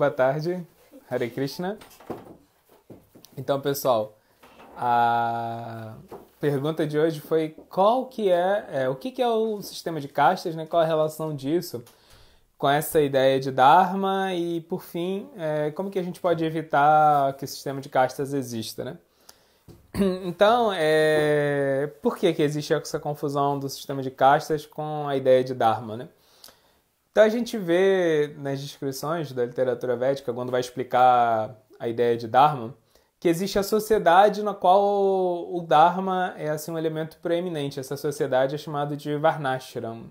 boa tarde. Hare Krishna. Então, pessoal, a pergunta de hoje foi qual que é, é, o que, que é o sistema de castas, né? Qual a relação disso com essa ideia de Dharma e, por fim, é, como que a gente pode evitar que o sistema de castas exista, né? Então, é, por que, que existe essa confusão do sistema de castas com a ideia de Dharma, né? Então a gente vê nas descrições da literatura védica, quando vai explicar a ideia de Dharma, que existe a sociedade na qual o Dharma é assim um elemento preeminente. Essa sociedade é chamada de Varnashram.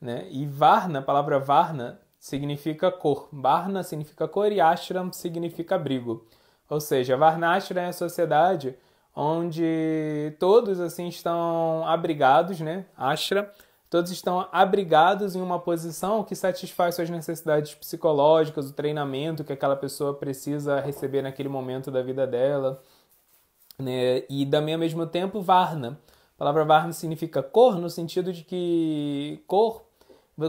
Né? E Varna, a palavra Varna, significa cor. Varna significa cor e Ashram significa abrigo. Ou seja, Varnashram é a sociedade onde todos assim estão abrigados, né? Ashram todos estão abrigados em uma posição que satisfaz suas necessidades psicológicas, o treinamento que aquela pessoa precisa receber naquele momento da vida dela. Né? E também, ao mesmo tempo, Varna. A palavra Varna significa cor, no sentido de que cor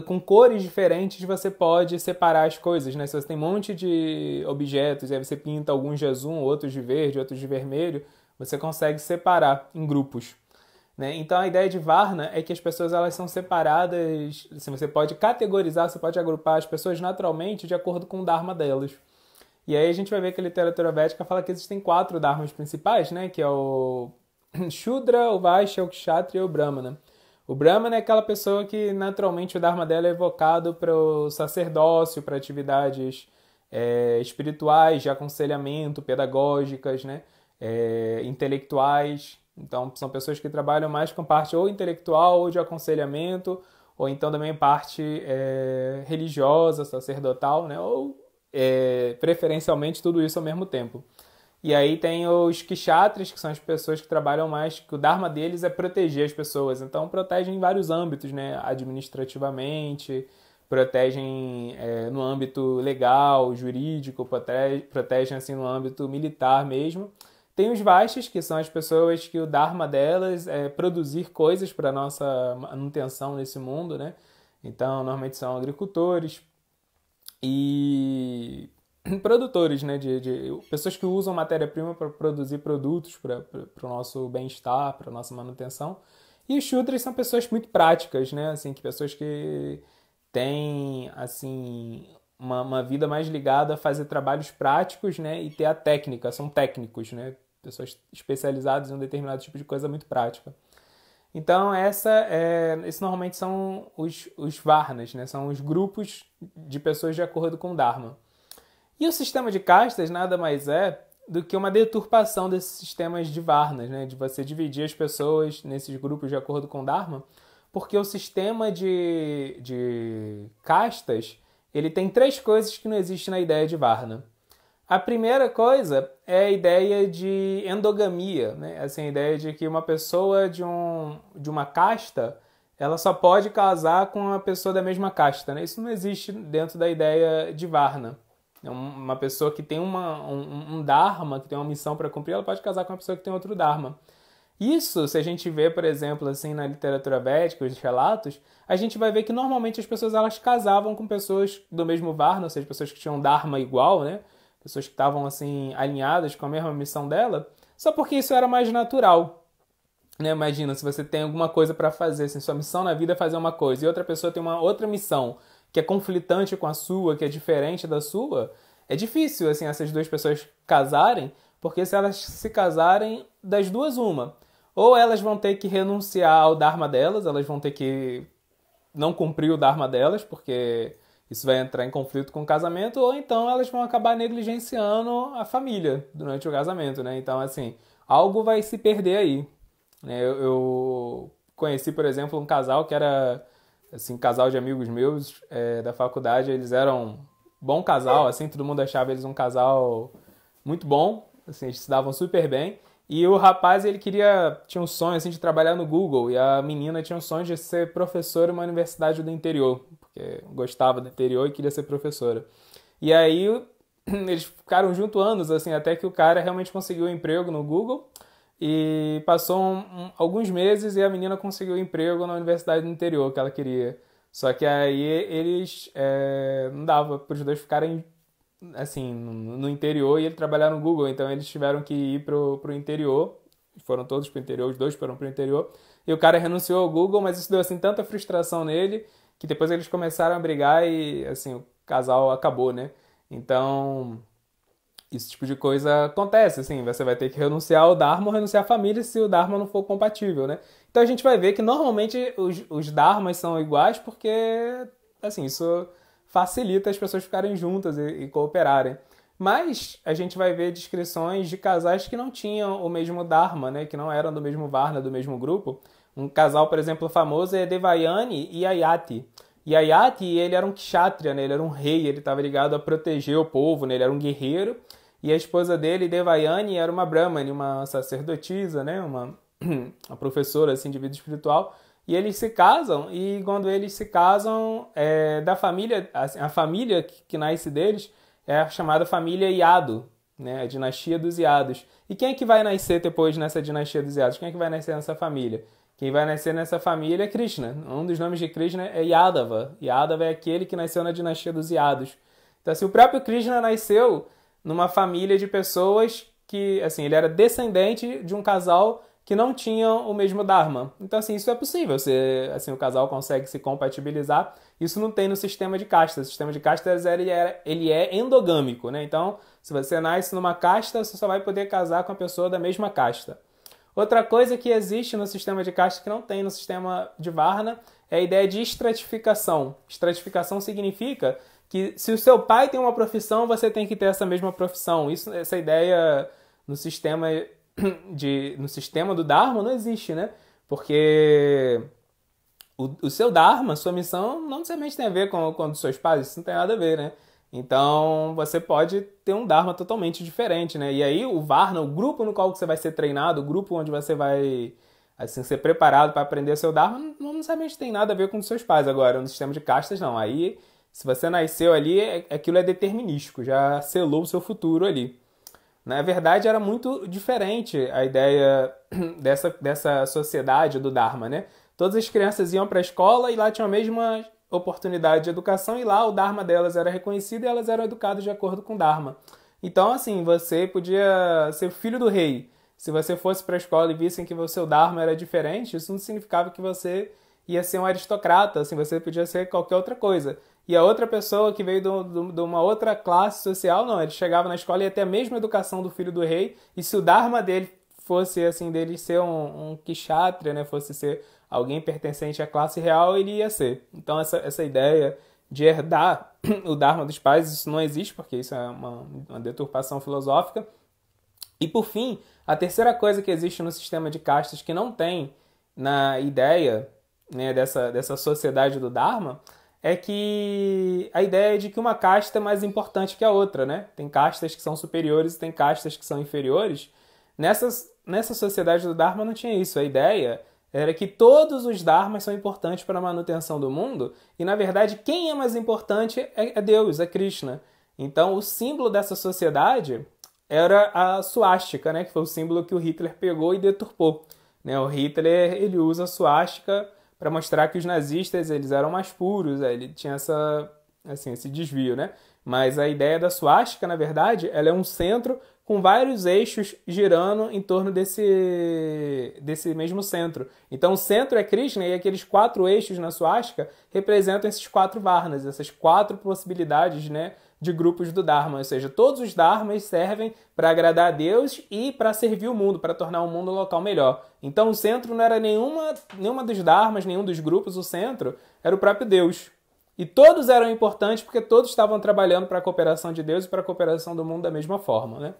com cores diferentes você pode separar as coisas, né? Se você tem um monte de objetos e aí você pinta alguns de azul, outros de verde, outros de vermelho, você consegue separar em grupos. Né? Então a ideia de Varna é que as pessoas elas são separadas, assim, você pode categorizar, você pode agrupar as pessoas naturalmente de acordo com o dharma delas. E aí a gente vai ver que a literatura védica fala que existem quatro dharmas principais, né? que é o Shudra, o Vaishya, o Kshatriya e o Brahmana. O Brahmana é aquela pessoa que naturalmente o dharma dela é evocado para o sacerdócio, para atividades é, espirituais, de aconselhamento, pedagógicas, né? É, intelectuais. Então, são pessoas que trabalham mais com parte ou intelectual ou de aconselhamento, ou então também parte é, religiosa, sacerdotal, né? ou é, preferencialmente tudo isso ao mesmo tempo. E aí tem os kshatras, que são as pessoas que trabalham mais, que o dharma deles é proteger as pessoas. Então, protegem em vários âmbitos, né? administrativamente, protegem é, no âmbito legal, jurídico, protegem, protegem assim no âmbito militar mesmo. Tem os vastas, que são as pessoas que o dharma delas é produzir coisas para nossa manutenção nesse mundo, né? Então, normalmente são agricultores e produtores, né? De, de pessoas que usam matéria-prima para produzir produtos para o nosso bem-estar, para nossa manutenção. E os shudras são pessoas muito práticas, né? Assim, que pessoas que têm, assim, uma, uma, vida mais ligada a fazer trabalhos práticos, né? E ter a técnica, são técnicos, né? pessoas especializadas em um determinado tipo de coisa muito prática. Então, essa é, esses normalmente são os, os varnas, né? são os grupos de pessoas de acordo com o Dharma. E o sistema de castas nada mais é do que uma deturpação desses sistemas de varnas, né? de você dividir as pessoas nesses grupos de acordo com o Dharma, porque o sistema de, de castas ele tem três coisas que não existem na ideia de varna. A primeira coisa é a ideia de endogamia, né? Assim, a ideia de que uma pessoa de, um, de uma casta ela só pode casar com uma pessoa da mesma casta, né? Isso não existe dentro da ideia de Varna. É uma pessoa que tem uma, um, um dharma, que tem uma missão para cumprir, ela pode casar com uma pessoa que tem outro dharma. Isso, se a gente vê, por exemplo, assim na literatura védica, os relatos, a gente vai ver que normalmente as pessoas elas casavam com pessoas do mesmo varna, ou seja, pessoas que tinham dharma igual, né? pessoas que estavam assim alinhadas com a mesma missão dela, só porque isso era mais natural. Né? Imagina se você tem alguma coisa para fazer, assim, sua missão na vida é fazer uma coisa e outra pessoa tem uma outra missão que é conflitante com a sua, que é diferente da sua, é difícil assim essas duas pessoas casarem, porque se elas se casarem das duas uma, ou elas vão ter que renunciar ao dharma delas, elas vão ter que não cumprir o dharma delas, porque isso vai entrar em conflito com o casamento, ou então elas vão acabar negligenciando a família durante o casamento, né? Então, assim, algo vai se perder aí. Né? Eu, conheci, por exemplo, um casal que era, assim, um casal de amigos meus é, da faculdade, eles eram bom casal, assim, todo mundo achava eles um casal muito bom, assim, eles se davam super bem. E o rapaz, ele queria, tinha um sonho, assim, de trabalhar no Google, e a menina tinha um sonho de ser professora em uma universidade do interior, porque gostava do interior e queria ser professora. E aí eles ficaram junto anos, assim, até que o cara realmente conseguiu um emprego no Google. E passou um, um, alguns meses e a menina conseguiu um emprego na universidade do interior que ela queria. Só que aí eles é, não dava para os dois ficarem assim no interior e ele trabalhar no Google. Então eles tiveram que ir pro, pro interior. Foram todos pro interior, os dois foram pro interior. E o cara renunciou ao Google, mas isso deu assim tanta frustração nele que depois eles começaram a brigar e assim, o casal acabou, né? Então, esse tipo de coisa acontece, assim, você vai ter que renunciar ao Dharma ou renunciar à família se o Dharma não for compatível, né? Então a gente vai ver que normalmente os, os Dharmas são iguais porque, assim, isso facilita as pessoas ficarem juntas e, e cooperarem. Mas a gente vai ver descrições de casais que não tinham o mesmo Dharma, né? Que não eram do mesmo Varna, do mesmo grupo, um casal, por exemplo, famoso é Devayani e Ayati. E Ayati, ele era um kshatriya, né? ele era um rei, ele estava ligado a proteger o povo, né? ele era um guerreiro. E a esposa dele, Devayani, era uma brahmani, uma sacerdotisa, né? uma, uma professora assim, de vida espiritual. E eles se casam, e quando eles se casam, é, da família, assim, a, família que, que, nasce deles é a chamada família Iado, né? a dinastia dos Iados. E quem é que vai nascer depois nessa dinastia dos Iados? Quem é que vai nascer nessa família? Quem vai nascer nessa família é Krishna. Um dos nomes de Krishna é Yadava. Yadava é aquele que nasceu na dinastia dos Yadus. Então, assim, o próprio Krishna nasceu numa família de pessoas que, assim, ele era descendente de um casal que não tinham o mesmo dharma. Então, assim, isso é possível. Se, assim, o casal consegue se compatibilizar. Isso não tem no sistema de castas. O sistema de castas ele é, ele é endogâmico, né? Então, se você nasce numa casta, você só vai poder casar com a pessoa da mesma casta. Outra coisa que existe no sistema de caixa que não tem no sistema de Varna é a ideia de estratificação. Estratificação significa que se o seu pai tem uma profissão, você tem que ter essa mesma profissão. Isso, essa ideia no sistema de no sistema do Dharma não existe, né? Porque o, o seu Dharma, sua missão, não necessariamente tem a ver com, com os seus pais, isso não tem nada a ver, né? Então você pode ter um Dharma totalmente diferente, né? E aí o Varna, o grupo no qual você vai ser treinado, o grupo onde você vai assim ser preparado para aprender seu Dharma, não necessariamente tem nada a ver com os seus pais agora, no é sistema de castas não. Aí, se você nasceu ali, é, aquilo é determinístico, já selou o seu futuro ali. Na verdade, era muito diferente a ideia dessa, dessa sociedade do Dharma, né? Todas as crianças iam para a escola e lá tinham a mesma oportunidade de educação e lá o Dharma delas era reconhecido e elas eram educadas de acordo com o Dharma. Então, assim, você podia ser filho do rei. Se você fosse para a escola e vissem que o seu Dharma era diferente, isso não significava que você ia ser um aristocrata, assim, você podia ser qualquer outra coisa. E a outra pessoa que veio de uma outra classe social, não, ele chegava na escola e ia ter a mesma educação do filho do rei, e se o Dharma dele fosse assim dele ser um, um kshatra, né, fosse ser alguém pertencente à classe real, ele ia ser. Então essa, essa ideia de herdar o dharma dos pais, isso não existe, porque isso é uma, uma deturpação filosófica. E por fim, a terceira coisa que existe no sistema de castas que não tem na ideia né, dessa, dessa sociedade do Dharma é que a ideia é de que uma casta é mais importante que a outra, né? Tem castas que são superiores e tem castas que são inferiores. Nessas nessa sociedade do Dharma não tinha isso. A ideia era que todos os dharmas são importantes para a manutenção do mundo, e na verdade quem é mais importante é, é Deus, é Krishna. Então o símbolo dessa sociedade era a suástica, né, que foi o símbolo que o Hitler pegou e deturpou. Né? O Hitler ele usa a suástica para mostrar que os nazistas eles eram mais puros, ele tinha essa assim esse desvio, né? Mas a ideia da suástica, na verdade, ela é um centro com vários eixos girando em torno desse, desse mesmo centro. Então o centro é Krishna e aqueles quatro eixos na suástica representam esses quatro varnas, essas quatro possibilidades né, de grupos do Dharma. Ou seja, todos os Dharmas servem para agradar a Deus e para servir o mundo, para tornar o mundo um local melhor. Então o centro não era nenhuma, nenhuma dos Dharmas, nenhum dos grupos, o centro era o próprio Deus. E todos eram importantes porque todos estavam trabalhando para a cooperação de Deus e para a cooperação do mundo da mesma forma, né?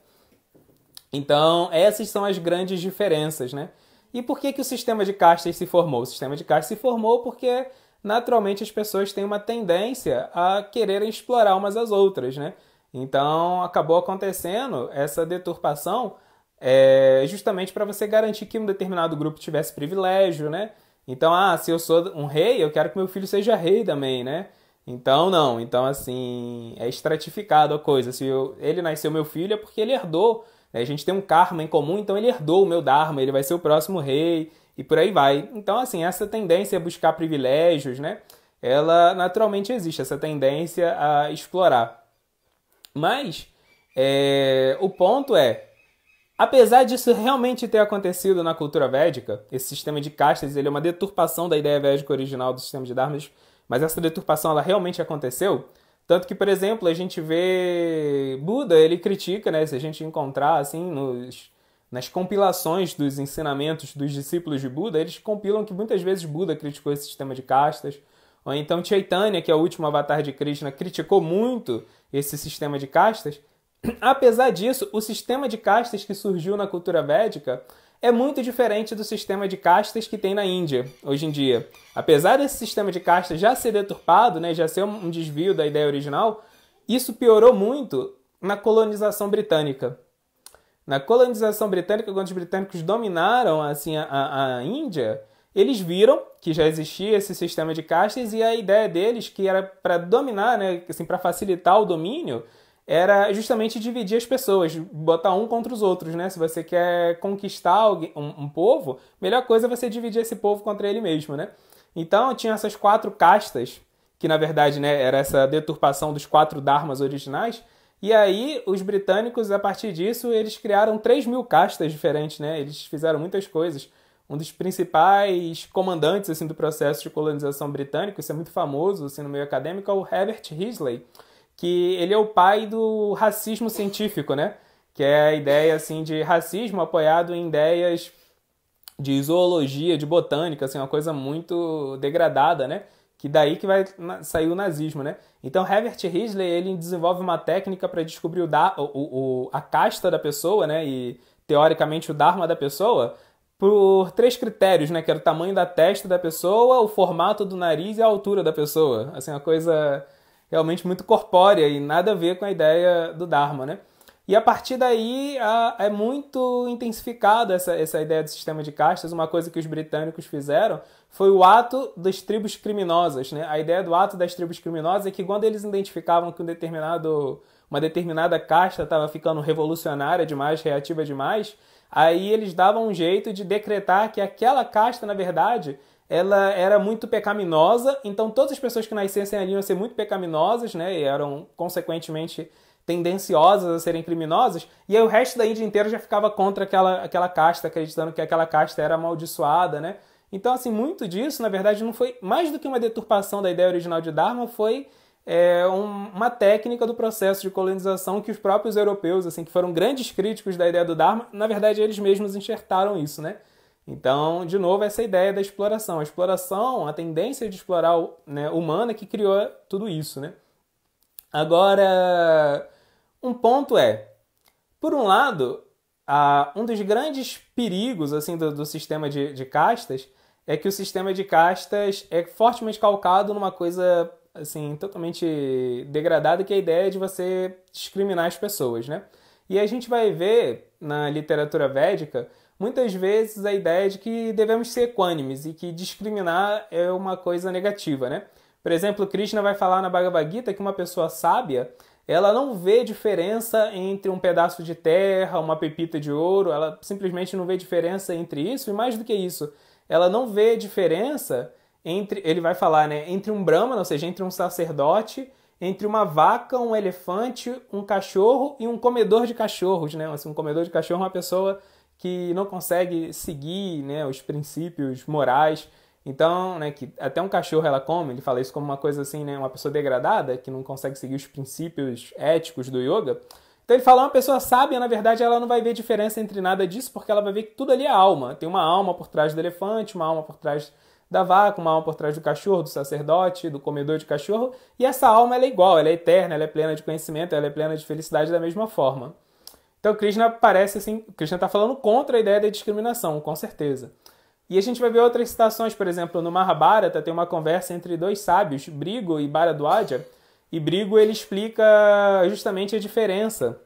Então, essas são as grandes diferenças, né? E por que, que o sistema de castas se formou? O sistema de castas se formou porque, naturalmente, as pessoas têm uma tendência a quererem explorar umas às outras, né? Então, acabou acontecendo essa deturpação é, justamente para você garantir que um determinado grupo tivesse privilégio, né? Então, ah, se eu sou um rei, eu quero que meu filho seja rei também, né? Então, não. Então, assim, é estratificado a coisa. Se eu, ele nasceu meu filho é porque ele herdou né? A gente tem um karma em comum, então ele herdou o meu dharma, ele vai ser o próximo rei e por aí vai. Então, assim, essa tendência a buscar privilégios, né? Ela naturalmente existe, essa tendência a explorar. Mas é, o ponto é, apesar disso realmente ter acontecido na cultura védica, esse sistema de castas ele é uma deturpação da ideia védica original do sistema de dharmas, mas essa deturpação ela realmente aconteceu. Tanto que, por exemplo, a gente vê Buda, ele critica, né? Se a gente encontrar, assim, nos, nas compilações dos ensinamentos dos discípulos de Buda, eles compilam que muitas vezes Buda criticou esse sistema de castas. Ou então Chaitanya, que é o último avatar de Krishna, criticou muito esse sistema de castas. Apesar disso, o sistema de castas que surgiu na cultura védica é muito diferente do sistema de castas que tem na Índia hoje em dia. Apesar desse sistema de castas já ser deturpado, né, já ser um desvio da ideia original, isso piorou muito na colonização britânica. Na colonização britânica, quando os britânicos dominaram assim a, a Índia, eles viram que já existia esse sistema de castas e a ideia deles que era para dominar, né, assim, para facilitar o domínio, era justamente dividir as pessoas, botar um contra os outros, né? Se você quer conquistar alguém, um, um povo, melhor coisa é você dividir esse povo contra ele mesmo, né? Então tinha essas quatro castas, que na verdade né, era essa deturpação dos quatro dharmas originais, e aí, os britânicos, a partir disso, eles criaram 3 mil castas diferentes, né? Eles fizeram muitas coisas. Um dos principais comandantes assim, do processo de colonização britânico, isso é muito famoso assim, no meio acadêmico, é o Herbert Risley que ele é o pai do racismo científico, né? Que é a ideia assim de racismo apoiado em ideias de zoologia, de botânica, assim, uma coisa muito degradada, né? Que daí que vai sair o nazismo, né? Então, Herbert Risley, ele desenvolve uma técnica para descobrir o, da, o, o, a casta da pessoa, né? E, teoricamente, o dharma da pessoa, por três critérios, né? Que era o tamanho da testa da pessoa, o formato do nariz e a altura da pessoa. Assim, uma coisa realmente muito corpórea e nada a ver com a ideia do Dharma, né? E a partir daí a, é muito intensificado essa, essa ideia do sistema de castas. Uma coisa que os britânicos fizeram foi o ato das tribos criminosas. Né? A ideia do ato das tribos criminosas é que quando eles identificavam que um determinado, uma determinada casta estava ficando revolucionária demais, reativa demais, aí eles davam um jeito de decretar que aquela casta, na verdade, ela era muito pecaminosa, então todas as pessoas que nascessem ali iam ser muito pecaminosas, né, e eram consequentemente tendenciosas a serem criminosas, e aí o resto da Índia inteira já ficava contra aquela, aquela casta, acreditando que aquela casta era amaldiçoada, né? Então, assim, muito disso, na verdade, não foi mais do que uma deturpação da ideia original de Dharma, foi é, um, uma técnica do processo de colonização que os próprios europeus, assim, que foram grandes críticos da ideia do Dharma, na verdade, eles mesmos enxertaram isso, né? Então, de novo, essa ideia da exploração. A exploração, a tendência de explorar né, humana que criou tudo isso. Né? Agora, um ponto é, por um lado, a, um dos grandes perigos assim do, do sistema de, de, castas é que o sistema de castas é fortemente calcado numa coisa assim totalmente degradada que é a ideia de você discriminar as pessoas, né? E a gente vai ver na literatura védica muitas vezes a ideia é de que devemos ser equânimes e que discriminar é uma coisa negativa, né? Por exemplo, Krishna vai falar na Bhagavad Gita que uma pessoa sábia, ela não vê diferença entre um pedaço de terra, uma pepita de ouro, ela simplesmente não vê diferença entre isso e mais do que isso, ela não vê diferença entre, ele vai falar, né, entre um brahmana, ou seja, entre um sacerdote, entre uma vaca, um elefante, um cachorro e um comedor de cachorros, né? Assim, um comedor de cachorro é uma pessoa que não consegue seguir né, os princípios morais. Então, né, que até um cachorro ela come, ele fala isso como uma coisa assim, né, uma pessoa degradada que não consegue seguir os princípios éticos do yoga. Então ele fala, uma pessoa sábia, na verdade, ela não vai ver diferença entre nada disso, porque ela vai ver que tudo ali é alma. Tem uma alma por trás do elefante, uma alma por trás da vaca, uma alma por trás do cachorro, do sacerdote, do comedor de cachorro, e essa alma ela é igual, ela é eterna, ela é plena de conhecimento, ela é plena de felicidade da mesma forma. Então Krishna parece assim, Krishna está falando contra a ideia da discriminação, com certeza. E a gente vai ver outras citações, por exemplo, no Mahabharata tem uma conversa entre dois sábios, Brigo e Bharadwaja, e Brigo ele explica justamente a diferença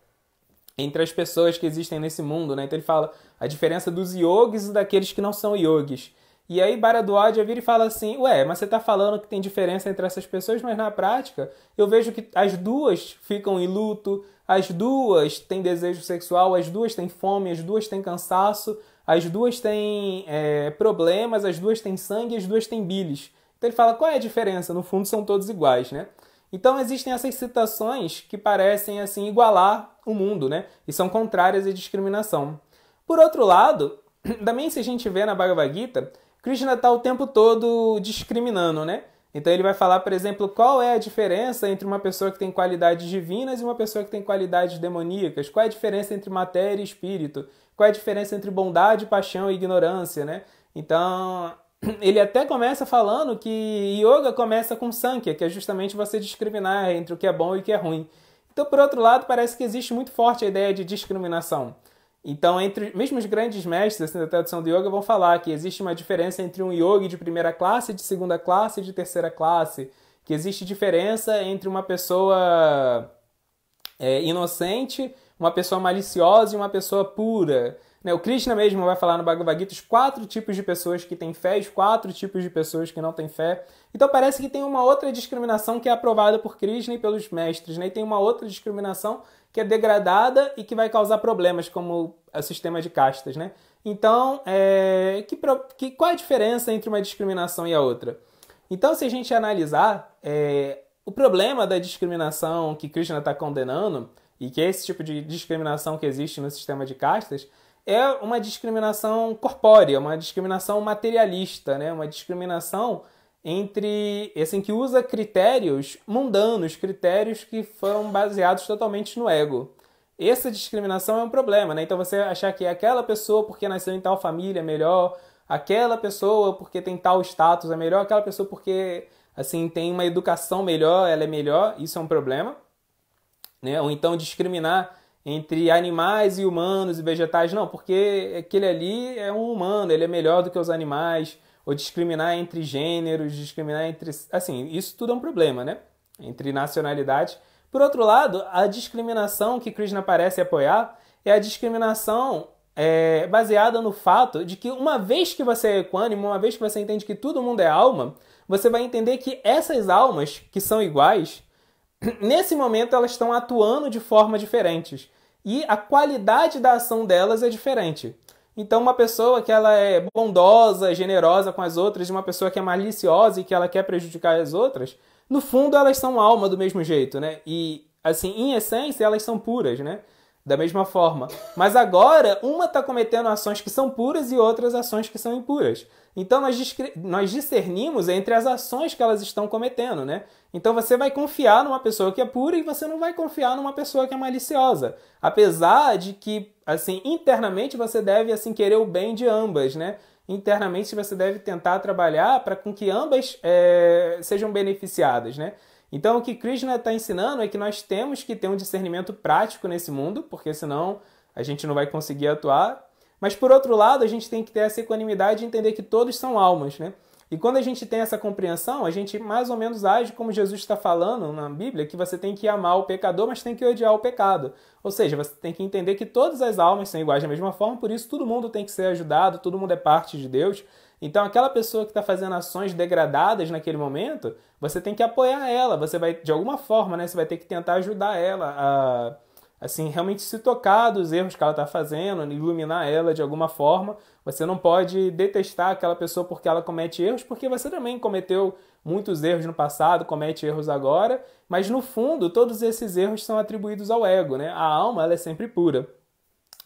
entre as pessoas que existem nesse mundo, né? Então ele fala a diferença dos yogis e daqueles que não são yogis. E aí Baraduá já vira e fala assim, ué, mas você está falando que tem diferença entre essas pessoas, mas na prática eu vejo que as duas ficam em luto, as duas têm desejo sexual, as duas têm fome, as duas têm cansaço, as duas têm é, problemas, as duas têm sangue, as duas têm bilis. Então ele fala, qual é a diferença? No fundo são todos iguais, né? Então existem essas citações que parecem assim igualar o mundo, né? E são contrárias à discriminação. Por outro lado, também se a gente vê na Bhagavad Gita, Krishna está o tempo todo discriminando, né? Então ele vai falar, por exemplo, qual é a diferença entre uma pessoa que tem qualidades divinas e uma pessoa que tem qualidades demoníacas? Qual é a diferença entre matéria e espírito? Qual é a diferença entre bondade, paixão e ignorância, né? Então, ele até começa falando que yoga começa com sankhya, que é justamente você discriminar entre o que é bom e o que é ruim. Então, por outro lado, parece que existe muito forte a ideia de discriminação. Então, entre mesmo os grandes mestres assim, da tradição do yoga vão falar que existe uma diferença entre um yogi de primeira classe, de segunda classe e de terceira classe, que existe diferença entre uma pessoa é, inocente, uma pessoa maliciosa e uma pessoa pura né? O Krishna mesmo vai falar no Bhagavad Gita os quatro tipos de pessoas que têm fé e os quatro tipos de pessoas que não têm fé. Então parece que tem uma outra discriminação que é aprovada por Krishna e pelos mestres, né? E tem uma outra discriminação que é degradada e que vai causar problemas, como o sistema de castas, né? Então, é... que, que, qual é a diferença entre uma discriminação e a outra? Então, se a gente analisar, é... o problema da discriminação que Krishna está condenando, e que é esse tipo de discriminação que existe no sistema de castas, é uma discriminação corpórea, uma discriminação materialista, né? uma discriminação entre assim que usa critérios mundanos, critérios que foram baseados totalmente no ego. Essa discriminação é um problema, né? Então você achar que é aquela pessoa porque nasceu em tal família é melhor, aquela pessoa porque tem tal status é melhor, aquela pessoa porque assim tem uma educação melhor, ela é melhor, isso é um problema, né? Ou então discriminar entre animais e humanos e vegetais, não, porque aquele ali é um humano, ele é melhor do que os animais, ou discriminar entre gêneros, discriminar entre. Assim, isso tudo é um problema, né? Entre nacionalidades. Por outro lado, a discriminação que Krishna parece apoiar é a discriminação é, baseada no fato de que, uma vez que você é equânime, uma vez que você entende que todo mundo é alma, você vai entender que essas almas que são iguais Nesse momento, elas estão atuando de formas diferentes e a qualidade da ação delas é diferente. Então, uma pessoa que ela é bondosa, generosa com as outras, e uma pessoa que é maliciosa e que ela quer prejudicar as outras, no fundo elas são alma do mesmo jeito, né? E assim, em essência, elas são puras, né? Da mesma forma. Mas agora, uma está cometendo ações que são puras e outras ações que são impuras. Então, nós, nós discernimos entre as ações que elas estão cometendo, né? Então você vai confiar numa pessoa que é pura e você não vai confiar numa pessoa que é maliciosa. Apesar de que, assim, internamente você deve assim querer o bem de ambas, né? Internamente você deve tentar trabalhar para com que ambas é, sejam beneficiadas, né? Então o que Krishna está ensinando é que nós temos que ter um discernimento prático nesse mundo, porque senão a gente não vai conseguir atuar. Mas por outro lado, a gente tem que ter essa equanimidade e entender que todos são almas, né? E quando a gente tem essa compreensão, a gente mais ou menos age como Jesus está falando na Bíblia, que você tem que amar o pecador, mas tem que odiar o pecado. Ou seja, você tem que entender que todas as almas são iguais da mesma forma, por isso todo mundo tem que ser ajudado, todo mundo é parte de Deus. Então, aquela pessoa que está fazendo ações degradadas naquele momento, você tem que apoiar ela, você vai, de alguma forma, né, você vai ter que tentar ajudar ela a, assim, realmente se tocar dos erros que ela está fazendo, iluminar ela de alguma forma, você não pode detestar aquela pessoa porque ela comete erros, porque você também cometeu muitos erros no passado, comete erros agora, mas no fundo todos esses erros são atribuídos ao ego, né? A alma ela é sempre pura.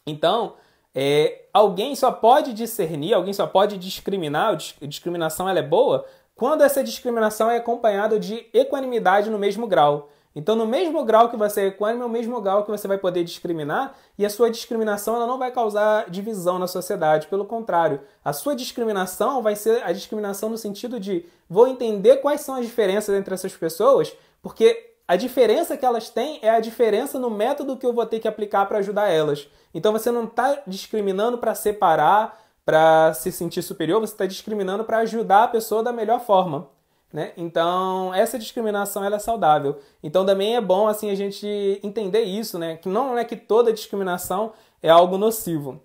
Então, é, alguém só pode discernir, alguém só pode discriminar, a discriminação ela é boa quando essa discriminação é acompanhada de equanimidade no mesmo grau. Então, no mesmo grau que você é equânime, é o mesmo grau que você vai poder discriminar, e a sua discriminação ela não vai causar divisão na sociedade, pelo contrário, a sua discriminação vai ser a discriminação no sentido de vou entender quais são as diferenças entre essas pessoas, porque a diferença que elas têm é a diferença no método que eu vou ter que aplicar para ajudar elas. Então você não está discriminando para separar, para se sentir superior, você está discriminando para ajudar a pessoa da melhor forma. Né? Então, essa discriminação ela é saudável. Então, também é bom assim a gente entender isso, né? que não é que toda discriminação é algo nocivo.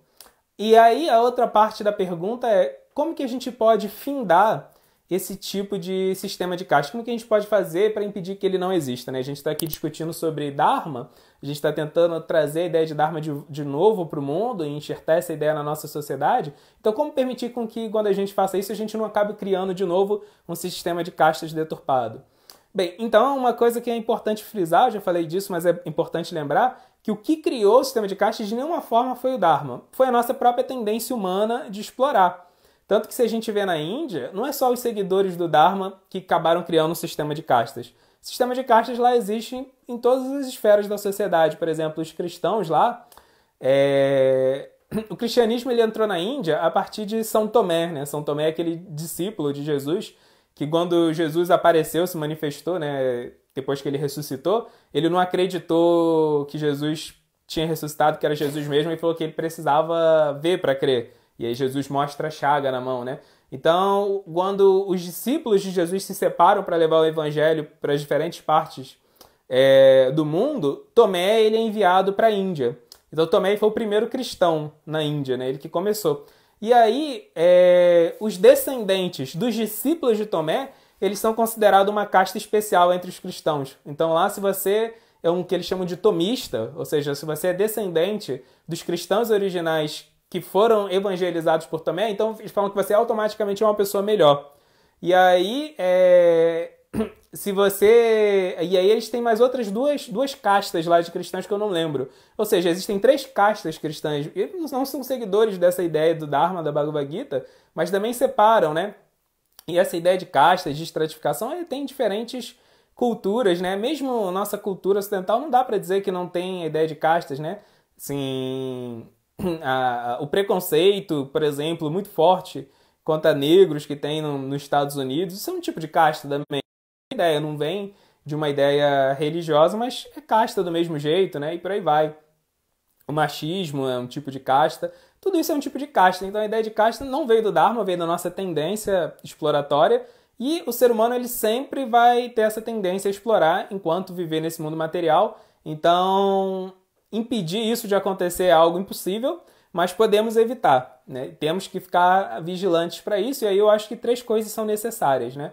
E aí, a outra parte da pergunta é como que a gente pode findar esse tipo de sistema de caixa. Como que a gente pode fazer para impedir que ele não exista? Né? A gente está aqui discutindo sobre Dharma, a gente está tentando trazer a ideia de Dharma de, de novo para o mundo e enxertar essa ideia na nossa sociedade. Então, como permitir com que, quando a gente faça isso, a gente não acabe criando de novo um sistema de castas deturpado? Bem, então uma coisa que é importante frisar, já falei disso, mas é importante lembrar, que o que criou o sistema de castas de nenhuma forma foi o Dharma. Foi a nossa própria tendência humana de explorar. Tanto que se a gente vê na Índia, não é só os seguidores do Dharma que acabaram criando o um sistema de castas. O sistema de castas lá existe em todas as esferas da sociedade. Por exemplo, os cristãos lá. É... O cristianismo ele entrou na Índia a partir de São Tomé. Né? São Tomé é aquele discípulo de Jesus que, quando Jesus apareceu, se manifestou, né? depois que ele ressuscitou, ele não acreditou que Jesus tinha ressuscitado, que era Jesus mesmo, e falou que ele precisava ver para crer. E aí Jesus mostra a chaga na mão, né? Então, quando os discípulos de Jesus se separam para levar o evangelho para as diferentes partes é, do mundo, Tomé ele é enviado para a Índia. Então, Tomé foi o primeiro cristão na Índia, né? Ele que começou. E aí, é, os descendentes dos discípulos de Tomé, eles são considerados uma casta especial entre os cristãos. Então, lá, se você é um que eles chamam de tomista, ou seja, se você é descendente dos cristãos originais que foram evangelizados por Tomé, então eles falam que você automaticamente é uma pessoa melhor. E aí, é... se você. E aí eles têm mais outras duas, duas castas lá de cristãos que eu não lembro. Ou seja, existem três castas cristãs. Eles não são seguidores dessa ideia do Dharma, da Bhagavad Gita, mas também separam, né? E essa ideia de castas, de estratificação, tem diferentes culturas, né? Mesmo nossa cultura ocidental não dá para dizer que não tem a ideia de castas, né? Sim, a, o preconceito, por exemplo, muito forte contra negros que tem no, nos Estados Unidos. Isso é um tipo de casta também. A ideia, não vem de uma ideia religiosa, mas é casta do mesmo jeito, né? E por aí vai. O machismo é um tipo de casta, tudo isso é um tipo de casta. Então a ideia de casta não veio do Dharma, veio da nossa tendência exploratória. E o ser humano ele sempre vai ter essa tendência a explorar enquanto viver nesse mundo material. Então, impedir isso de acontecer é algo impossível, mas podemos evitar. Né? Temos que ficar vigilantes para isso, e aí eu acho que três coisas são necessárias. Né?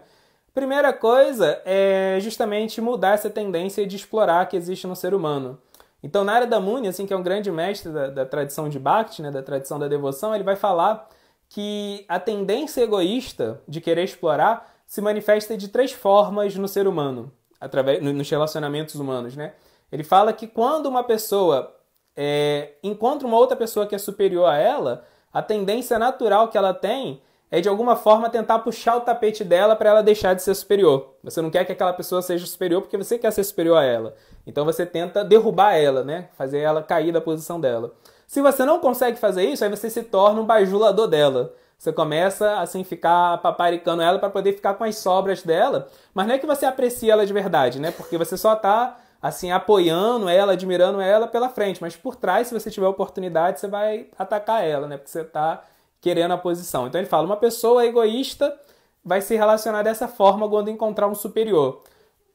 Primeira coisa é justamente mudar essa tendência de explorar que existe no ser humano. Então, na área da Muni, assim, que é um grande mestre da, da tradição de Bhakti, né, da tradição da devoção, ele vai falar que a tendência egoísta de querer explorar se manifesta de três formas no ser humano, através nos relacionamentos humanos, né? Ele fala que quando uma pessoa é, encontra uma outra pessoa que é superior a ela, a tendência natural que ela tem é de alguma forma tentar puxar o tapete dela para ela deixar de ser superior. Você não quer que aquela pessoa seja superior porque você quer ser superior a ela. Então você tenta derrubar ela, né? Fazer ela cair da posição dela. Se você não consegue fazer isso, aí você se torna um bajulador dela. Você começa assim ficar paparicando ela para poder ficar com as sobras dela, mas não é que você aprecia ela de verdade, né? Porque você só tá assim, apoiando ela, admirando ela pela frente, mas por trás, se você tiver oportunidade, você vai atacar ela, né? Porque você está querendo a posição. Então ele fala: uma pessoa egoísta vai se relacionar dessa forma quando encontrar um superior.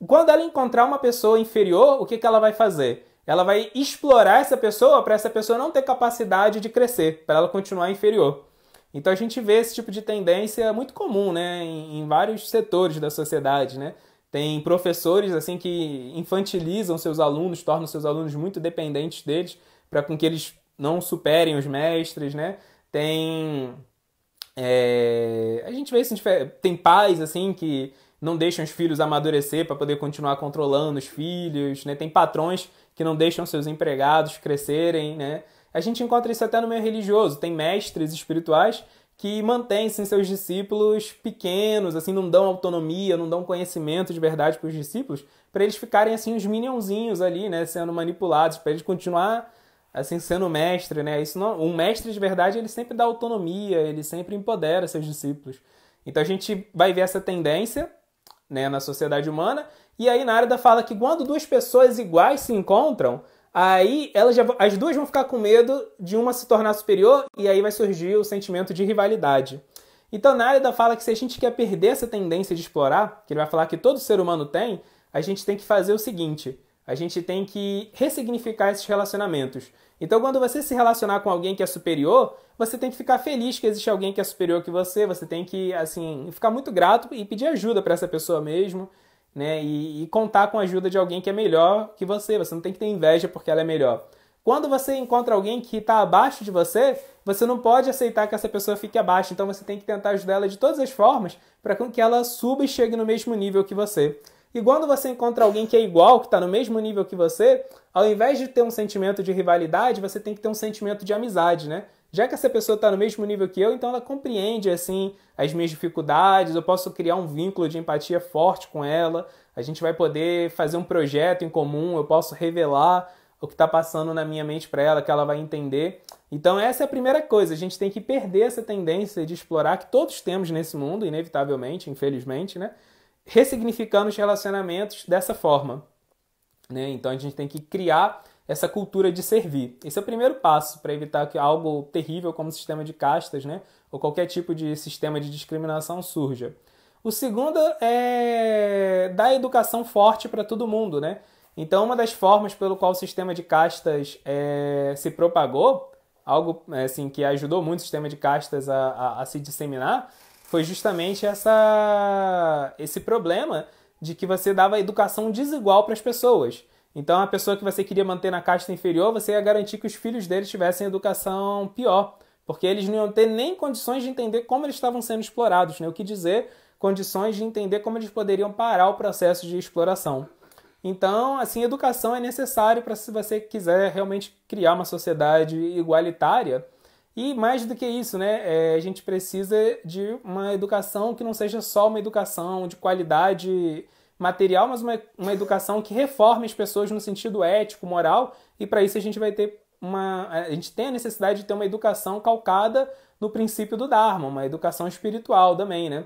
Quando ela encontrar uma pessoa inferior, o que, que ela vai fazer? Ela vai explorar essa pessoa para essa pessoa não ter capacidade de crescer, para ela continuar inferior. Então a gente vê esse tipo de tendência muito comum né, em vários setores da sociedade. Né? Tem professores assim que infantilizam seus alunos, tornam seus alunos muito dependentes deles para com que eles não superem os mestres, né? Tem é, a gente vê isso tem pais assim que não deixam os filhos amadurecer para poder continuar controlando os filhos, né? Tem patrões que não deixam seus empregados crescerem, né? A gente encontra isso até no meio religioso. Tem mestres espirituais que mantém assim, seus discípulos pequenos, assim não dão autonomia, não dão conhecimento de verdade para os discípulos, para eles ficarem assim os minionzinhos ali, né, sendo manipulados, para eles continuar assim sendo mestre, né? Isso não, um mestre de verdade ele sempre dá autonomia, ele sempre empodera seus discípulos. Então a gente vai ver essa tendência, né, na sociedade humana. E aí na área da fala que quando duas pessoas iguais se encontram, Aí elas já, as duas vão ficar com medo de uma se tornar superior e aí vai surgir o sentimento de rivalidade. Então Nárida fala que se a gente quer perder essa tendência de explorar, que ele vai falar que todo ser humano tem, a gente tem que fazer o seguinte: a gente tem que ressignificar esses relacionamentos. Então, quando você se relacionar com alguém que é superior, você tem que ficar feliz que existe alguém que é superior que você, você tem que, assim, ficar muito grato e pedir ajuda para essa pessoa mesmo né? E, e, contar com a ajuda de alguém que é melhor que você. Você não tem que ter inveja porque ela é melhor. Quando você encontra alguém que está abaixo de você, você não pode aceitar que essa pessoa fique abaixo. Então você tem que tentar ajudar ela de todas as formas para que ela suba e chegue no mesmo nível que você. E quando você encontra alguém que é igual, que está no mesmo nível que você, ao invés de ter um sentimento de rivalidade, você tem que ter um sentimento de amizade, né? Já que essa pessoa está no mesmo nível que eu, então ela compreende assim as minhas dificuldades, eu posso criar um vínculo de empatia forte com ela, a gente vai poder fazer um projeto em comum, eu posso revelar o que está passando na minha mente para ela, que ela vai entender. Então, essa é a primeira coisa. A gente tem que perder essa tendência de explorar que todos temos nesse mundo, inevitavelmente, infelizmente, né? Ressignificando os relacionamentos dessa forma. Né? Então, a gente tem que criar essa cultura de servir. Esse é o primeiro passo para evitar que algo terrível como o sistema de castas, né, ou qualquer tipo de sistema de discriminação surja. O segundo é dar educação forte para todo mundo, né? Então, uma das formas pelo qual o sistema de castas é, se propagou, algo assim que ajudou muito o sistema de castas a, a, a se disseminar, foi justamente essa, esse problema de que você dava educação desigual para as pessoas. Então, a pessoa que você queria manter na casta inferior, você ia garantir que os filhos deles tivessem educação pior, porque eles não iam ter nem condições de entender como eles estavam sendo explorados, né? o que dizer, condições de entender como eles poderiam parar o processo de exploração. Então, assim, educação é necessário para se você quiser realmente criar uma sociedade igualitária. E mais do que isso, né, é, a gente precisa de uma educação que não seja só uma educação de qualidade material, mas uma, uma educação que reforme as pessoas no sentido ético, moral, e para isso a gente vai ter uma. A gente tem a necessidade de ter uma educação calcada no princípio do Dharma, uma educação espiritual também, né?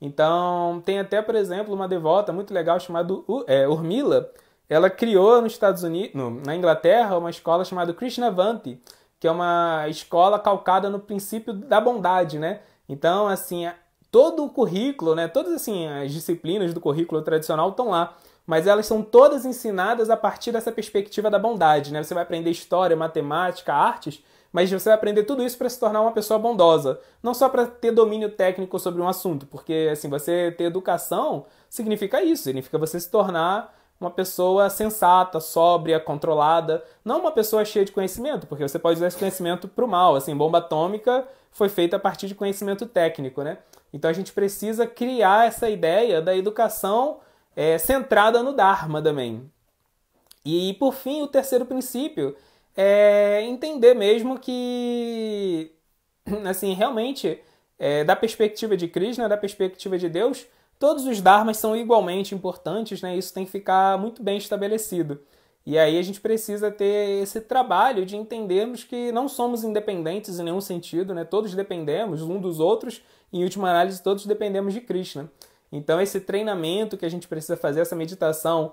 Então, tem até, por exemplo, uma devota muito legal chamada é, Urmila. Ela criou nos Estados Unidos, no, na Inglaterra, uma escola chamada Krishnavanti, que é uma escola calcada no princípio da bondade, né? Então, assim, todo o currículo, né? Todas assim as disciplinas do currículo tradicional estão lá, mas elas são todas ensinadas a partir dessa perspectiva da bondade, né? Você vai aprender história, matemática, artes, mas você vai aprender tudo isso para se tornar uma pessoa bondosa, não só para ter domínio técnico sobre um assunto, porque assim, você ter educação significa isso, significa você se tornar uma pessoa sensata, sóbria, controlada, não uma pessoa cheia de conhecimento, porque você pode usar esse conhecimento para o mal. Assim, bomba atômica foi feita a partir de conhecimento técnico, né? Então a gente precisa criar essa ideia da educação é, centrada no Dharma também. E por fim, o terceiro princípio é entender mesmo que, assim, realmente, é, da perspectiva de Krishna, da perspectiva de Deus, Todos os dharmas são igualmente importantes, né? Isso tem que ficar muito bem estabelecido. E aí a gente precisa ter esse trabalho de entendermos que não somos independentes em nenhum sentido, né? Todos dependemos um dos outros, e, em última análise, todos dependemos de Krishna. Então, esse treinamento que a gente precisa fazer, essa meditação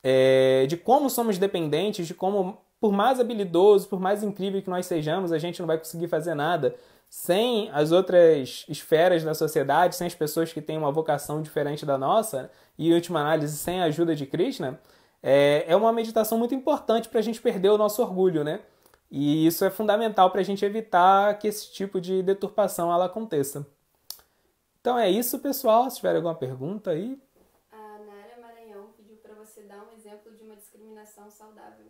é, de como somos dependentes, de como, por mais habilidoso, por mais incrível que nós sejamos, a gente não vai conseguir fazer nada sem as outras esferas da sociedade, sem as pessoas que têm uma vocação diferente da nossa, e em última análise, sem a ajuda de Krishna, é, é uma meditação muito importante para a gente perder o nosso orgulho, né? E isso é fundamental para a gente evitar que esse tipo de deturpação ela aconteça. Então é isso, pessoal. Se tiver alguma pergunta aí. A Nara Maranhão pediu para você dar um exemplo de uma discriminação saudável.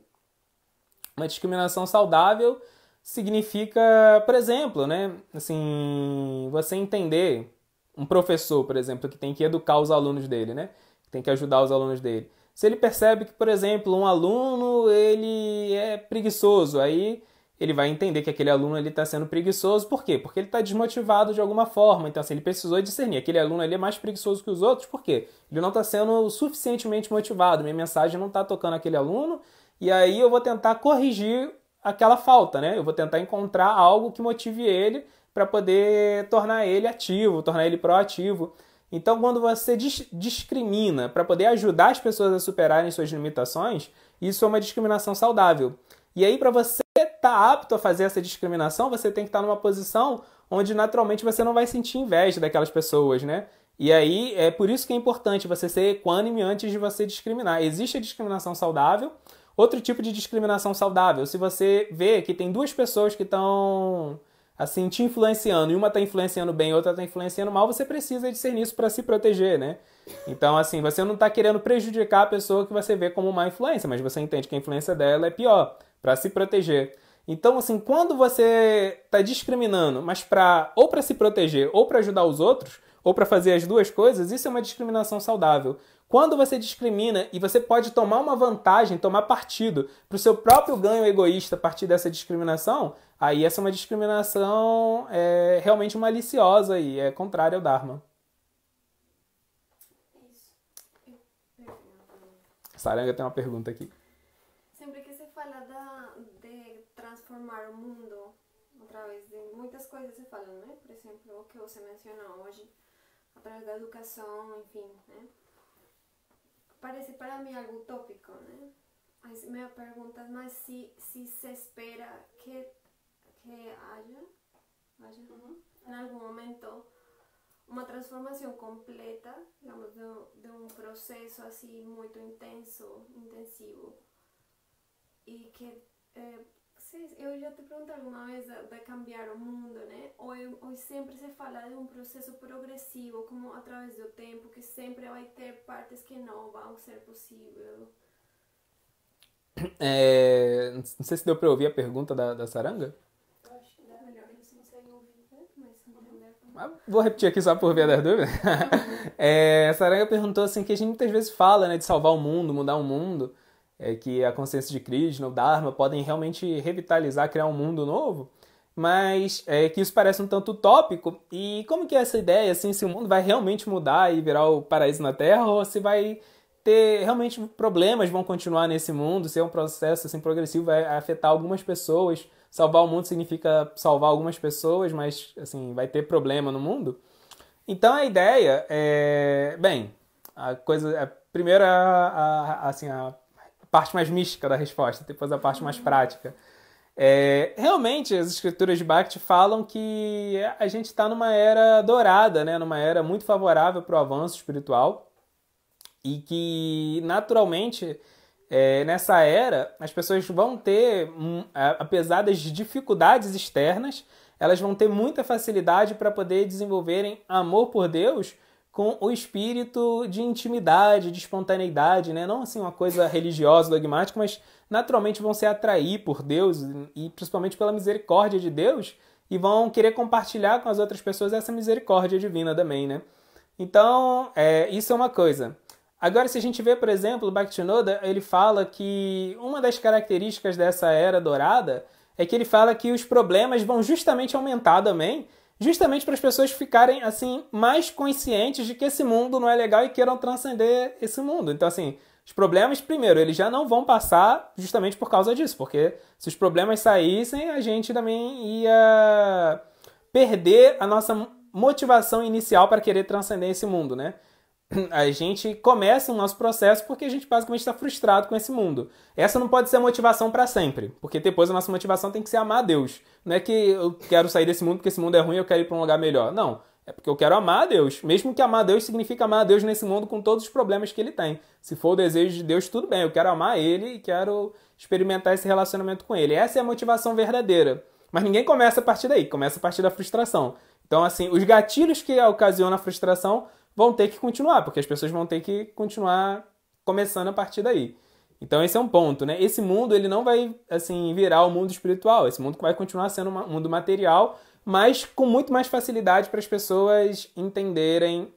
Uma discriminação saudável significa, por exemplo, né, assim, você entender um professor, por exemplo, que tem que educar os alunos dele, né, que tem que ajudar os alunos dele. Se ele percebe que, por exemplo, um aluno ele é preguiçoso, aí ele vai entender que aquele aluno ele está sendo preguiçoso, por quê? Porque ele está desmotivado de alguma forma. Então, assim, ele precisou discernir. Aquele aluno ele é mais preguiçoso que os outros, por quê? Ele não está sendo suficientemente motivado. Minha mensagem não está tocando aquele aluno. E aí eu vou tentar corrigir aquela falta, né? Eu vou tentar encontrar algo que motive ele para poder tornar ele ativo, tornar ele proativo. Então, quando você discrimina para poder ajudar as pessoas a superarem suas limitações, isso é uma discriminação saudável. E aí, para você estar tá apto a fazer essa discriminação, você tem que estar tá numa posição onde naturalmente você não vai sentir inveja daquelas pessoas, né? E aí, é por isso que é importante você ser equânime antes de você discriminar. Existe a discriminação saudável, Outro tipo de discriminação saudável, se você vê que tem duas pessoas que estão assim te influenciando, e uma está influenciando bem, e outra está influenciando mal, você precisa ser isso para se proteger, né? Então, assim, você não está querendo prejudicar a pessoa que você vê como má influência, mas você entende que a influência dela é pior, para se proteger. Então, assim, quando você está discriminando, mas para ou para se proteger ou para ajudar os outros, ou para fazer as duas coisas, isso é uma discriminação saudável. Quando você discrimina e você pode tomar uma vantagem, tomar partido para o seu próprio ganho egoísta a partir dessa discriminação, aí essa é uma discriminação é, realmente maliciosa e é contrária ao Dharma. Saranga tem uma pergunta aqui. Sempre que você fala da, de transformar o mundo através de muitas coisas você fala, né? Por exemplo, o que você mencionou hoje, através da educação, enfim, né? parece para mí algo utópico, me preguntas más si se espera que, haya, en algún momento una transformación completa, digamos, de, un proceso así muy intenso, intensivo, y que eh, vocês, eu já te perguntei alguma vez da, de cambiar o mundo, né? Hoje, hoje sempre se fala de um processo progressivo, como através do tempo, que sempre vai ter partes que não vão ser possível. Eh, é, não sei se deu para ouvir a pergunta da, da Saranga. Acho que dá melhor, eles conseguem ouvir, mas tá ah, Vou repetir aqui só por via das dúvidas. É, a eh, Saranga perguntou assim que a gente muitas vezes fala né, de salvar o mundo, mudar o mundo é, que a consciência de Krishna, o Dharma, podem realmente revitalizar, criar um mundo novo, mas é que isso parece um tanto utópico. E como que é essa ideia, assim, se o mundo vai realmente mudar e virar o paraíso na Terra, ou se vai ter realmente problemas vão continuar nesse mundo, se é um processo assim progressivo, vai afetar algumas pessoas. Salvar o mundo significa salvar algumas pessoas, mas assim, vai ter problema no mundo. Então a ideia é, bem, a coisa, é, a primeira a, a, assim, a parte mais mística da resposta, depois a parte mais prática. É, realmente, as escrituras de Bhakti falam que a gente está numa era dourada, né? numa era muito favorável para o avanço espiritual e que, naturalmente, é, nessa era, as pessoas vão ter, hum, apesar das dificuldades externas, elas vão ter muita facilidade para poder desenvolverem amor por Deus com o espírito de intimidade, de espontaneidade, né? não assim uma coisa religiosa, dogmática, mas naturalmente vão se atrair por Deus e principalmente pela misericórdia de Deus e vão querer compartilhar com as outras pessoas essa misericórdia divina também, né? Então, é, isso é uma coisa. Agora, se a gente vê, por exemplo, o Bhaktinoda, ele fala que uma das características dessa era dourada é que ele fala que os problemas vão justamente aumentar também, justamente para as pessoas ficarem assim mais conscientes de que esse mundo não é legal e queiram transcender esse mundo. Então assim, os problemas, primeiro, eles já não vão passar justamente por causa disso, porque se os problemas saíssem, a gente também ia perder a nossa motivação inicial para querer transcender esse mundo, né? a gente começa o nosso processo porque a gente basicamente está frustrado com esse mundo. Essa não pode ser a motivação para sempre, porque depois a nossa motivação tem que ser amar a Deus. Não é que eu quero sair desse mundo porque esse mundo é ruim e eu quero ir para um lugar melhor. Não. É porque eu quero amar a Deus. Mesmo que amar a Deus significa amar a Deus nesse mundo com todos os problemas que ele tem. Se for o desejo de Deus, tudo bem. Eu quero amar ele e quero experimentar esse relacionamento com ele. Essa é a motivação verdadeira. Mas ninguém começa a partir daí, começa a partir da frustração. Então, assim, os gatilhos que ocasionam a frustração vão ter que continuar, porque as pessoas vão ter que continuar começando a partir daí. Então esse é um ponto, né? Esse mundo ele não vai assim virar o mundo espiritual, esse mundo vai continuar sendo um mundo material, mas com muito mais facilidade para as pessoas entenderem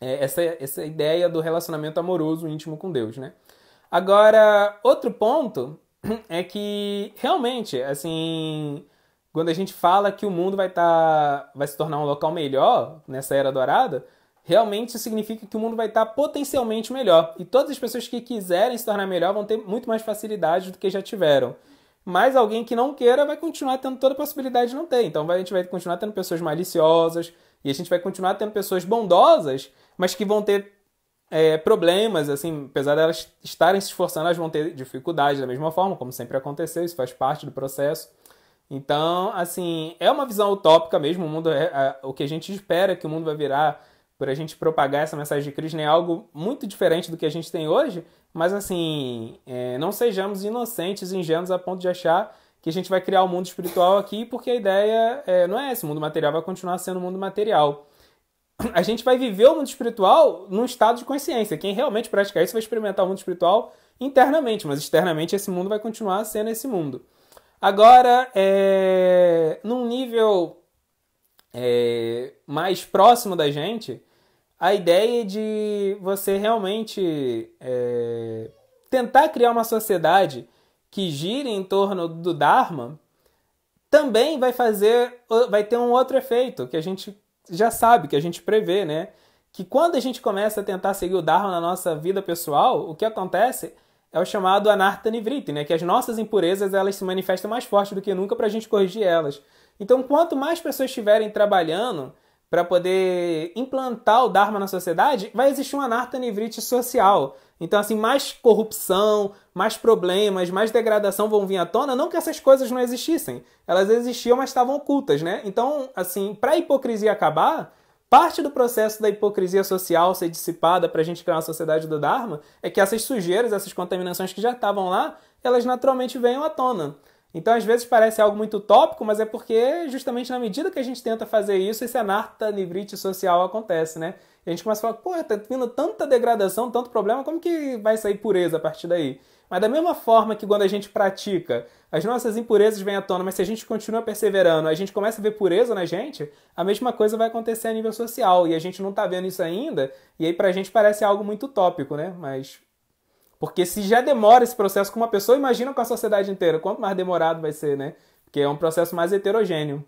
é, essa, essa ideia do relacionamento amoroso íntimo com Deus, né? Agora, outro ponto é que realmente, assim, quando a gente fala que o mundo vai, tá, vai se tornar um local melhor nessa era dourada, realmente significa que o mundo vai estar potencialmente melhor. E todas as pessoas que quiserem se tornar melhor vão ter muito mais facilidade do que já tiveram. Mas alguém que não queira vai continuar tendo toda a possibilidade de não ter. Então a gente vai continuar tendo pessoas maliciosas e a gente vai continuar tendo pessoas bondosas, mas que vão ter é, problemas, assim, apesar delas de estarem se esforçando, elas vão ter dificuldade da mesma forma, como sempre aconteceu, isso faz parte do processo. Então, assim, é uma visão utópica mesmo, o mundo é, é, o que a gente espera que o mundo vai virar por a gente propagar essa mensagem de Krishna é algo muito diferente do que a gente tem hoje, mas assim, é, não sejamos inocentes, ingênuos a ponto de achar que a gente vai criar o um mundo espiritual aqui, porque a ideia é, não é esse, o mundo material vai continuar sendo o mundo material. A gente vai viver o mundo espiritual num estado de consciência. Quem realmente praticar isso vai experimentar o mundo espiritual internamente, mas externamente esse mundo vai continuar sendo esse mundo. Agora, é, num nível é, mais próximo da gente, a ideia de você realmente é, tentar criar uma sociedade que gire em torno do Dharma também vai fazer, vai ter um outro efeito que a gente já sabe, que a gente prevê, né? Que quando a gente começa a tentar seguir o Dharma na nossa vida pessoal, o que acontece é o chamado anarta né? Que as nossas impurezas elas se manifestam mais forte do que nunca para a gente corrigir elas. Então, quanto mais pessoas estiverem trabalhando para poder implantar o Dharma na sociedade, vai existir uma Nartanivrite social. Então, assim, mais corrupção, mais problemas, mais degradação vão vir à tona. Não que essas coisas não existissem. Elas existiam, mas estavam ocultas, né? Então, assim, para a hipocrisia acabar, parte do processo da hipocrisia social ser dissipada para a gente criar uma sociedade do Dharma é que essas sujeiras, essas contaminações que já estavam lá, elas naturalmente venham à tona. Então, às vezes parece algo muito utópico, mas é porque, justamente na medida que a gente tenta fazer isso, esse anarta nivrite social acontece, né? E a gente começa a falar, pô, tá vindo tanta degradação, tanto problema, como que vai sair pureza a partir daí? Mas da mesma forma que quando a gente pratica, as nossas impurezas vêm à tona, mas se a gente continua perseverando, a gente começa a ver pureza na gente, a mesma coisa vai acontecer a nível social. E a gente não está vendo isso ainda, e aí para a gente parece algo muito utópico, né? Mas porque se já demora esse processo com uma pessoa, imagina com a sociedade inteira. Quanto mais demorado vai ser, né? Porque é um processo mais heterogêneo.